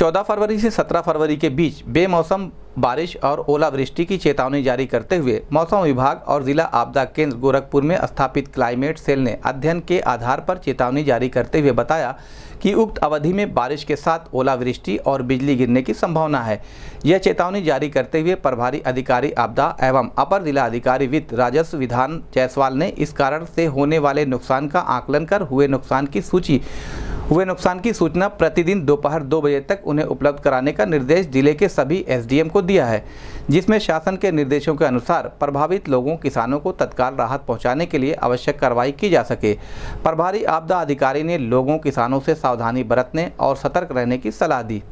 14 फरवरी से 17 फरवरी के बीच बेमौसम बारिश और ओलावृष्टि की चेतावनी जारी करते हुए मौसम विभाग और जिला आपदा केंद्र गोरखपुर में स्थापित क्लाइमेट सेल ने अध्ययन के आधार पर चेतावनी जारी करते हुए बताया कि उक्त अवधि में बारिश के साथ ओलावृष्टि और बिजली गिरने की संभावना है यह चेतावनी जारी करते हुए प्रभारी अधिकारी आपदा एवं अपर जिला अधिकारी वित्त राजस्व विधान जायसवाल ने इस कारण से होने वाले नुकसान का आकलन कर हुए नुकसान की सूची हुए नुकसान की सूचना प्रतिदिन दोपहर दो बजे तक उन्हें उपलब्ध कराने का निर्देश जिले के सभी एसडीएम को दिया है जिसमें शासन के निर्देशों के अनुसार प्रभावित लोगों किसानों को तत्काल राहत पहुंचाने के लिए आवश्यक कार्रवाई की जा सके प्रभारी आपदा अधिकारी ने लोगों किसानों से सावधानी बरतने और सतर्क रहने की सलाह दी